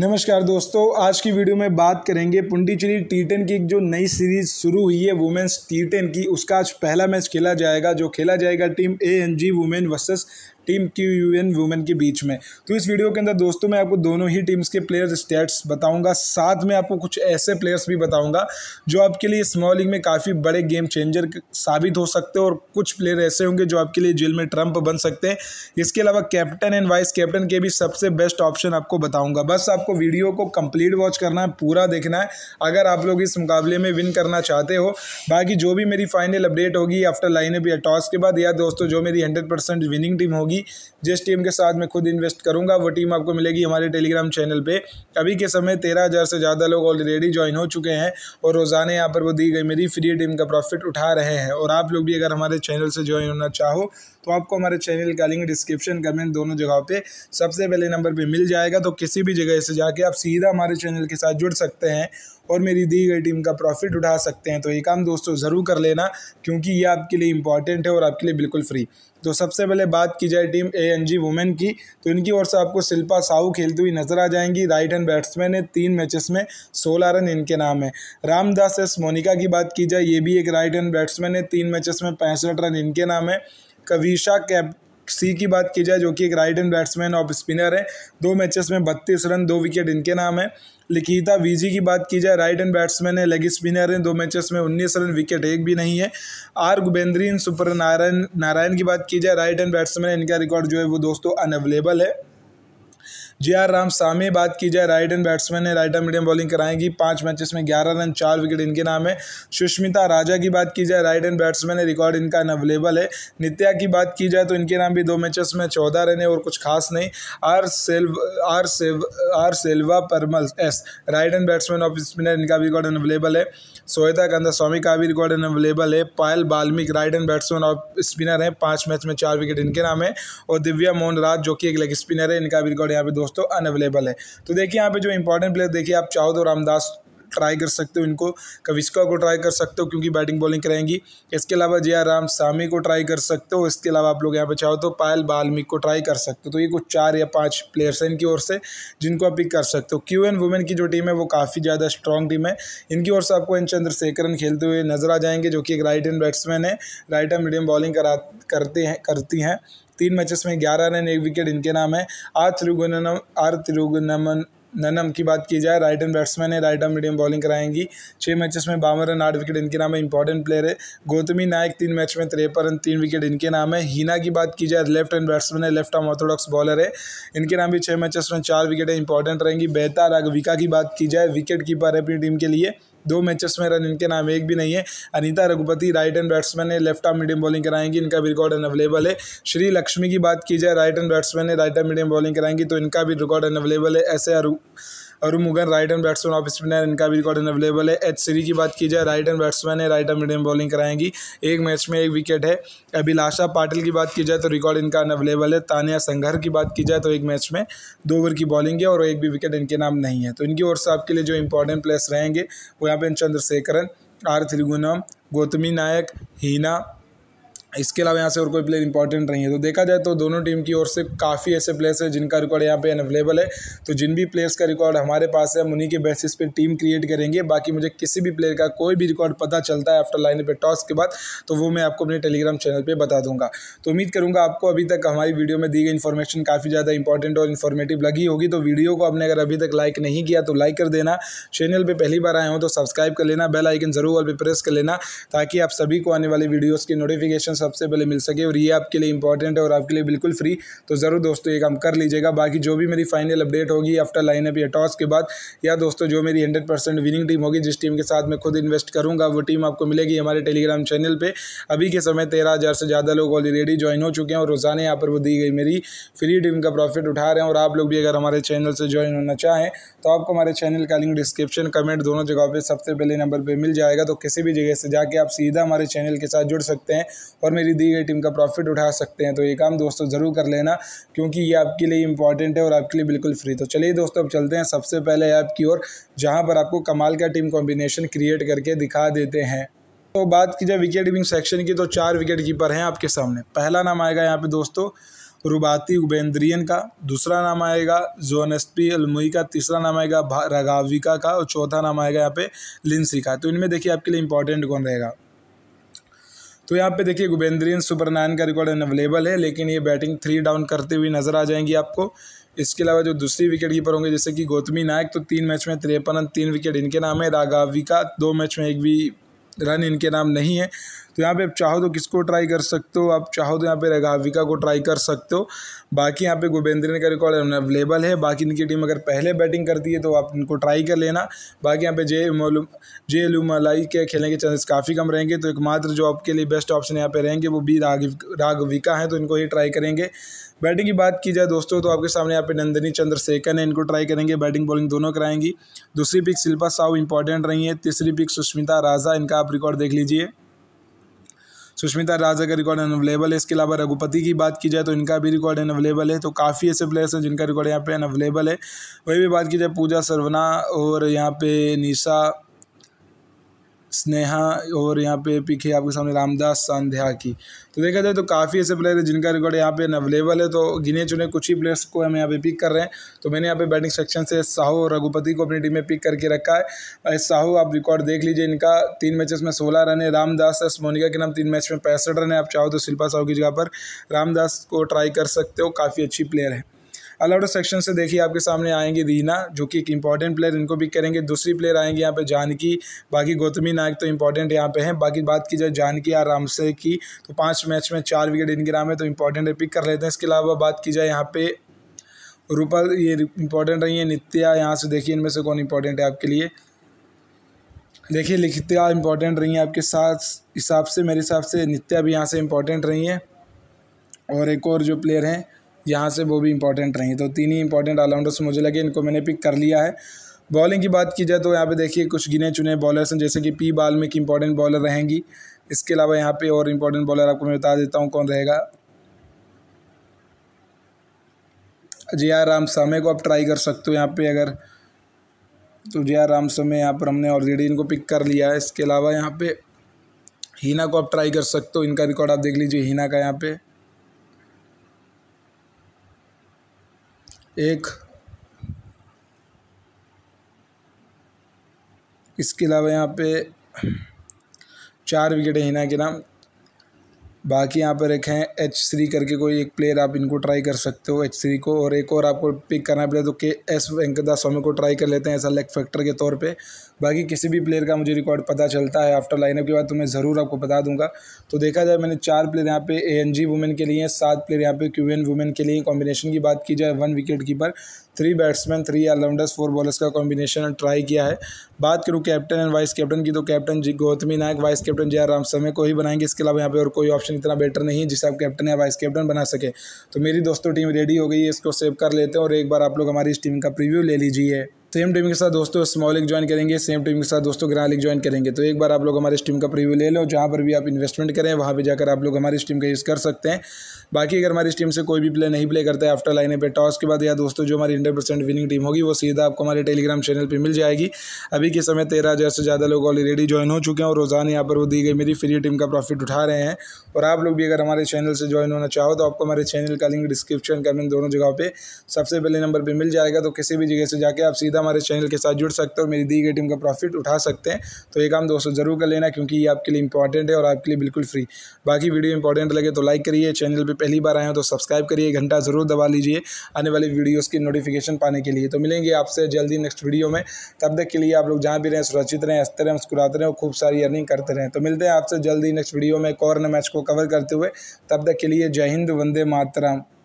नमस्कार दोस्तों आज की वीडियो में बात करेंगे पुंडीचेरी टी टेन की जो नई सीरीज शुरू हुई है वुमेन्स टी टेन की उसका आज पहला मैच खेला जाएगा जो खेला जाएगा team A N G women versus team Q N women के बीच में तो इस वीडियो के अंदर दोस्तों मैं आपको दोनों ही टीम्स के प्लेयर स्टेट्स बताऊंगा साथ में आपको कुछ ऐसे प्लेयर्स भी बताऊंगा जो आपके लिए स्मॉल लीग में काफ़ी बड़े गेम चेंजर साबित हो सकते हैं और कुछ प्लेयर ऐसे होंगे जो आपके लिए जेल में ट्रंप बन सकते हैं इसके अलावा कैप्टन एंड वाइस कैप्टन के भी सबसे बेस्ट ऑप्शन आपको बताऊँगा बस आपको वीडियो को कम्प्लीट वॉच करना है पूरा देखना है अगर आप लोग इस मुकाबले में विन करना चाहते हो बाकी जो भी मेरी फाइनल अपडेट होगी आफ्टर लाइन अप या टॉस के बाद या दोस्तों जो मेरी हंड्रेड परसेंट विनिंग टीम होगी मिलेगी जिस टीम के साथ मैं खुद इन्वेस्ट करूंगा वो टीम आपको मिलेगी हमारे टेलीग्राम चैनल पर अभी के समय तेरह हज़ार से ज़्यादा लोग ऑलरेडी ज्वाइन हो चुके हैं और रोज़ाना यहाँ पर वो दी गई मेरी फ्री टीम का प्रॉफिट उठा रहे हैं और आप लोग भी अगर हमारे चैनल से ज्वाइन होना चाहो तो आपको हमारे चैनल का लिंक डिस्क्रिप्शन कमेंट दोनों जगहों पर सबसे पहले नंबर पर मिल जाएगा तो किसी भी जगह से जाके आप सीधा हमारे चैनल के साथ जुड़ सकते हैं और मेरी दी गई टीम का प्रॉफिट उठा सकते हैं तो ये काम दोस्तों ज़रूर कर लेना क्योंकि ये आपके लिए इंपॉर्टेंट है और आपके लिए बिल्कुल फ्री तो सबसे पहले बात की जाए team A N G women की तो इनकी ओर से आपको शिल्पा साहू खेलती हुई नजर आ जाएंगी राइट हैंड बैट्समैन है तीन मैचेस में सोलह रन इनके नाम है रामदास एस मोनिका की बात की जाए ये भी एक राइट हैंड बैट्समैन है तीन मैचेस में पैंसठ रन इनके नाम है कविशा कैप सी की बात की जाए जो कि एक right and batsman off spinner है दो मैचेस में बत्तीस रन दो विकेट इनके नाम है लिखिता वीजी की बात की जाए राइट एंड बैट्समैन है लेग स्पिनर हैं दो मैचेस में उन्नीस रन विकेट एक भी नहीं है आर गुबेंद्रीन सुपर नारायण नारायण की बात की जाए राइट एंड बैट्समैन इनका रिकॉर्ड जो है वो दोस्तों अनअवेलेबल है जे आर राम सामी बात की जाए राइट एंड बैट्समैन है राइट एंड मीडियम बॉलिंग कराएंगी पाँच मैचेस में ग्यारह रन चार विकेट इनके नाम है सुष्मिता राजा की बात की जाए राइट एंड बैट्समैन है रिकॉर्ड इनका अवेलेबल है नित्या की बात की जाए तो इनके नाम भी दो मैचेस में चौदह रन है और कुछ खास नहीं आर सेल्व आर सेव R Selva Perumal S right and batsman off spinner इनका भी रिकॉर्ड अनवेलेबल है कंदा कंदास्वामी का भी रिकॉर्ड अनवेलेबल है Payal Balmik right and batsman off spinner है पाँच मैच में चार विकेट इनके नाम है और दिव्या मोहन राज जो कि एक लेग स्पिनर है इनका भी रिकॉर्ड यहाँ पे दो दोस्तों अनअवेलेबल है तो देखिए यहाँ पे जो इंपॉर्टेंट प्लेयर देखिए आप चाहो तो रामदास ट्राई कर सकते हो इनको कविस्का को ट्राई कर सकते हो क्योंकि बैटिंग बॉलिंग करेंगी इसके अलावा जे राम सामी को ट्राई कर सकते हो इसके अलावा आप लोग यहाँ पे चाहो तो पायल बाल्मिक को ट्राई कर सकते हो तो ये कुछ चार या पाँच प्लेयर्स हैं इनकी ओर से जिनको आप पिक कर सकते हो क्यू एन वुमेन की जो टीम है वो काफ़ी ज़्यादा स्ट्रॉन्ग टीम है इनकी ओर से आपको एन चंद्रशेखरन खेलते हुए नजर आ जाएंगे जो कि एक राइट एंड बैट्समैन है राइट एंड मीडियम बॉलिंग करा करते हैं करती हैं तीन मैचेस में ग्यारह रन एक विकेट इनके नाम है आर त्रिगुनम आर त्रिगुनमन ननम की बात की जाए राइट एंड बैट्समैन है राइट एंड मीडियम बॉलिंग कराएंगी छः मैचेस में बावन रन आठ विकेट इनके नाम है इंपॉर्टेंट प्लेयर है गौतमी नायक तीन मैच में तिरपन रन तीन विकेट इनके नाम है हीना की बात की जाए लेफ्ट एंड बैट्समैन है लेफ्ट आर्म ऑर्थोडॉक्स बॉलर है इनके नाम भी छः मैचेस में चार विकेटें इंपॉर्टेंट रहेंगी बेहतर अगर विका की बात की जाए विकेट कीपर है अपनी टीम के लिए दो मैचेस में रन इनके नाम एक भी नहीं है Anita Raghupati right and batsman है लेफ्ट आर्म मीडियम बॉलिंग कराएंगी इनका भी रिकॉर्ड अनअवेलेबल है श्री लक्ष्मी की बात की जाए राइट एंड बैट्समैन है राइट आर्म मीडियम बॉलिंग कराएंगी तो इनका भी रिकॉर्ड अनअवेलेबल है ऐसे Arumugan right and batsman off spinner इनका भी रिकॉर्ड अवेलेबल है एच सीरी की बात की जाए राइट एंड बैट्समैन है राइट एंड मीडियम बॉलिंग कराएंगी एक मैच में एक विकेट है अभिलाषा पाटिल की बात की जाए तो रिकॉर्ड इनका अवेलेबल है तानिया संघर की बात की जाए तो एक मैच में दो ओवर की बॉलिंग है और एक भी विकेट इनके नाम नहीं है तो इनकी ओर से आपके लिए जो इंपॉर्टेंट प्लेयर्स रहेंगे वो यहाँ पे चंद्रशेखरन आर त्रिगुनम गौतमी नायक हीना इसके अलावा यहाँ से और कोई प्लेयर इंपॉर्टेंट नहीं है तो देखा जाए तो दोनों टीम की ओर से काफ़ी ऐसे प्लेयर्स हैं जिनका रिकॉर्ड यहाँ पे अवेलेबल है तो जिन भी प्लेयर्स का रिकॉर्ड हमारे पास है हम उन्हीं के बेसिस पे टीम क्रिएट करेंगे बाकी मुझे किसी भी प्लेयर का कोई भी रिकॉर्ड पता चलता है आफ्टर लाइन पर टॉस के बाद तो वो मैं आपको अपने टेलीग्राम चैनल पर बता दूंगा तो उम्मीद करूँगा आपको अभी तक हमारी वीडियो में दी गई इन्फॉर्मेशन काफ़ी ज़्यादा इंपॉर्टेंट और इन्फॉर्मेटिव लगी होगी तो वीडियो को आपने अगर अभी तक लाइक नहीं किया तो लाइक कर देना चैनल पर पहली बार आए हो तो सब्सक्राइब कर लेना बेल आइकन ज़रूर और भी प्रेस कर लेना ताकि आप सभी को आने वाली वीडियोज़ की नोटिफिकेशन सबसे पहले मिल सके और ये आपके लिए इंपॉर्टेंट है और आपके लिए बिल्कुल फ्री तो ज़रूर दोस्तों ये काम कर लीजिएगा बाकी जो भी मेरी फाइनल अपडेट होगी आफ्टर लाइनअप या टॉस के बाद या दोस्तों जो मेरी हंड्रेड परसेंट विनिंग टीम होगी जिस टीम के साथ मैं खुद इन्वेस्ट करूँगा वो टीम आपको मिलेगी हमारे टेलीग्राम चैनल पर अभी के समय तेरह हज़ार से ज़्यादा लोग ऑलरेडी ज्वाइन हो चुके हैं और रोज़ाना यहाँ पर वो दी गई मेरी फ्री टीम का प्रॉफिट उठा रहे हैं और आप लोग भी अगर हमारे चैनल से ज्वाइन होना चाहें तो आपको हमारे चैनल का लिंक डिस्क्रिप्शन कमेंट दोनों जगहों पर सबसे पहले नंबर पर मिल जाएगा तो किसी भी जगह से जाके आप सीधा हमारे चैनल के साथ जुड़ सकते हैं और और मेरी दी गई टीम का प्रॉफिट उठा सकते हैं तो ये काम दोस्तों ज़रूर कर लेना क्योंकि ये आपके लिए इंपॉर्टेंट है और आपके लिए बिल्कुल फ्री तो चलिए दोस्तों अब चलते हैं सबसे पहले ऐप की ओर जहाँ पर आपको कमाल का टीम कॉम्बिनेशन क्रिएट करके दिखा देते हैं तो बात की जाए विकेट कीपिंग सेक्शन की तो चार विकेट कीपर हैं आपके सामने पहला नाम आएगा यहाँ पे दोस्तों रुबाती उबेंद्रियन का दूसरा नाम आएगा जोनस्पी अलमुई का तीसरा नाम आएगा रगाविका का और चौथा नाम आएगा यहाँ पे लिंसी का तो इनमें देखिए आपके लिए इंपॉर्टेंट कौन रहेगा तो यहाँ पे देखिए गुबेंद्रीन सुपर नाइन का रिकॉर्ड अवेलेबल है लेकिन ये बैटिंग थ्री डाउन करते हुए नज़र आ जाएंगी आपको इसके अलावा जो दूसरी विकेट कीपर होंगे जैसे कि गौतमी नायक तो तीन मैच में तिरपन तीन विकेट इनके नाम है रागावी का दो मैच में एक भी रन इनके नाम नहीं है तो यहाँ पे आप चाहो तो किसको ट्राई कर सकते हो आप चाहो तो यहाँ पे रगाविका को ट्राई कर सकते हो बाकी यहाँ पे गोबेंद्रीन का रिकॉर्ड अवेलेबल है बाकी इनकी टीम अगर पहले बैटिंग करती है तो आप इनको ट्राई कर लेना बाकी यहाँ पे जे मोलू जे लुमलाई के खेलने के चांसेस काफ़ी कम रहेंगे तो एकमात्र जो आपके लिए बेस्ट ऑप्शन यहाँ पे रहेंगे वो बी राघ राघविका हैं तो इनको ही ट्राई करेंगे बैटिंग की बात की जाए दोस्तों तो आपके सामने यहाँ पे नंदनी चंद्रशेखर है इनको ट्राई करेंगे बैटिंग बॉलिंग दोनों कराएंगी दूसरी पिक शिल्पा साहू इंपॉर्टेंट रही है तीसरी पिक सुष्मिता राजा इनका आप रिकॉर्ड देख लीजिए सुष्मिता राजा का रिकॉर्ड अनअवेलेबल है इसके अलावा रघुपति की बात की जाए तो इनका भी रिकॉर्ड अनअवेलेबल है तो काफ़ी ऐसे प्लेयर्स हैं जिनका रिकॉर्ड यहाँ पे अनअवेलेबल है वही भी बात की जाए पूजा सरवना और यहाँ पे निशा स्नेहा और यहाँ पे पिक है आपके सामने रामदास संध्या की तो देखा जाए तो काफ़ी ऐसे प्लेयर हैं जिनका रिकॉर्ड यहाँ पे अवेलेबल है तो गिने चुने कुछ ही प्लेयर्स को हम यहाँ पे पिक कर रहे हैं तो मैंने यहाँ पे बैटिंग सेक्शन से साहू और रघुपति को अपनी टीम में पिक करके रखा है साहू आप रिकॉर्ड देख लीजिए इनका तीन मैचेस में सोलह रन है रामदास मोनिका के नाम तीन मैच में पैंसठ रन है आप चाहो तो शिल्पा साहू की जगह पर रामदास को ट्राई कर सकते हो काफ़ी अच्छी प्लेयर है अलाउड सेक्शन से देखिए आपके सामने आएंगे रीना जो कि एक इंपॉर्टेंट प्लेयर इनको पिक करेंगे दूसरी प्लेयर आएंगे यहाँ पे जानकी बाकी गौतमी नायक तो इंपॉर्टेंट यहाँ पे हैं बाकी बात की जाए जानकी या रामसे की तो पाँच मैच में चार विकेट इनके नाम है तो इंपॉर्टेंट है पिक कर लेते हैं इसके अलावा बात की जाए यहाँ पे रूपल ये इंपॉर्टेंट रही है नित्या यहाँ से देखिए इनमें से कौन इंपॉर्टेंट है आपके लिए देखिए लिखित्या इंपॉर्टेंट रही हैं आपके साथ हिसाब से मेरे हिसाब से नित्या भी यहाँ से इंपॉर्टेंट रही हैं और एक और जो प्लेयर हैं यहाँ से वो भी इंपॉर्टेंट रही तो तीन ही इंपॉर्टेंट ऑलराउंडर्स मुझे लगे इनको मैंने पिक कर लिया है बॉलिंग की बात की जाए तो यहाँ पे देखिए कुछ गिने चुने बॉलर्स हैं जैसे कि पी बाल में की इंपॉर्टेंट बॉलर रहेंगी इसके अलावा यहाँ पे और इंपॉर्टेंट बॉलर आपको मैं बता देता हूँ कौन रहेगा जे आर राम सामे को आप ट्राई कर सकते हो यहाँ पे अगर तो जे आर राम सामे यहाँ पर हमने ऑलरेडी इनको पिक कर लिया है इसके अलावा यहाँ पे हीना को आप ट्राई कर सकते हो इनका रिकॉर्ड आप देख लीजिए हीना का यहाँ पर एक इसके अलावा यहाँ पे चार विकेट है हिना के नाम बाकी यहाँ पर एक है एच थ्री करके कोई एक प्लेयर आप इनको ट्राई कर सकते हो एच थ्री को और एक और आपको पिक करना पड़े तो के एस वेंकदा स्वामी को ट्राई कर लेते हैं ऐसा लेग फैक्टर के तौर पे बाकी किसी भी प्लेयर का मुझे रिकॉर्ड पता चलता है आफ्टर लाइनअप के बाद तो मैं ज़रूर आपको बता दूंगा तो देखा जाए मैंने चार प्लेयर यहाँ पे ए एन जी वुमेन के लिए सात प्लेयर यहाँ पे क्यू एन वुमेन के लिए कॉम्बिनेशन की बात की जाए one wicket keeper three batsman three allrounders four bowlers का कॉम्बिनेशन ट्राई किया है बात करूँ कैप्टन एंड वाइस कैप्टन की तो captain G Gautami Nayak vice captain J R Ramasamy को ही बनाएंगे इसके अलावा यहाँ पे और कोई ऑप्शन इतना बेटर नहीं है जिसे आप कैप्टन या वाइस कैप्टन बना सके तो मेरी दोस्तों टीम रेडी हो गई है इसको सेव कर लेते हैं और एक बार आप लोग हमारी इस टीम का प्रिव्यू ले लीजिए सेम टीम के साथ दोस्तों स्मॉल लीग ज्वाइन करेंगे सेम टीम के साथ दोस्तों ग्रैंड लीग ज्वाइन करेंगे तो एक बार आप लोग हमारे इस टीम का प्रीव्यू ले लो जहाँ पर भी आप इन्वेस्टमेंट करें वहाँ पर जाकर आप लोग हमारी टीम का यूज़ कर सकते हैं बाकी अगर हमारी इस टीम से कोई भी प्ले नहीं प्ले करता है आफ्टर लाइने पर टॉस के बाद या दोस्तों जो हमारी हंड्रेड परसेंट विनिंग टीम होगी वो सीधा आपको हमारे टेलीग्राम चैनल पर मिल जाएगी अभी के समय तेरह हज़ार से ज़्यादा लोग ऑलरेडी ज्वाइन हो चुके हैं और रोज़ाना यहाँ पर वो दी गई मेरी फ्री टीम का प्रॉफिट उठा रहे हैं और आप लोग भी अगर हमारे चैनल से ज्वाइन होना चाहो तो आपको हमारे चैनल का लिंक डिस्क्रिप्शन कमेंट दोनों जगह पर सबसे पहले नंबर पर मिल जाएगा तो किसी भी जगह से जाकर आप सीधा सीधा हमारे चैनल के साथ जुड़ सकते हो मेरी दी गई टीम का प्रॉफिट उठा सकते हैं तो ये काम दोस्तों ज़रूर कर लेना क्योंकि ये आपके लिए इंपॉर्टेंट है और आपके लिए बिल्कुल फ्री बाकी वीडियो इंपॉर्टेंट लगे तो लाइक करिए चैनल पर पहली बार आए हो तो सब्सक्राइब करिए घंटा ज़रूर दबा लीजिए आने वाली वीडियोज़ की नोटिफिकेशन पाने के लिए तो मिलेंगे आपसे जल्दी नेक्स्ट वीडियो में तब तक के लिए आप लोग जहाँ भी रहें सुरक्षित रहें हंसते रहें मुस्कुराते रहें खूब सारी अर्निंग करते रहें तो मिलते हैं आपसे जल्दी नेक्स्ट वीडियो में एक और मैच को कवर करते हुए तब तक के लिए जय हिंद वंदे मातरम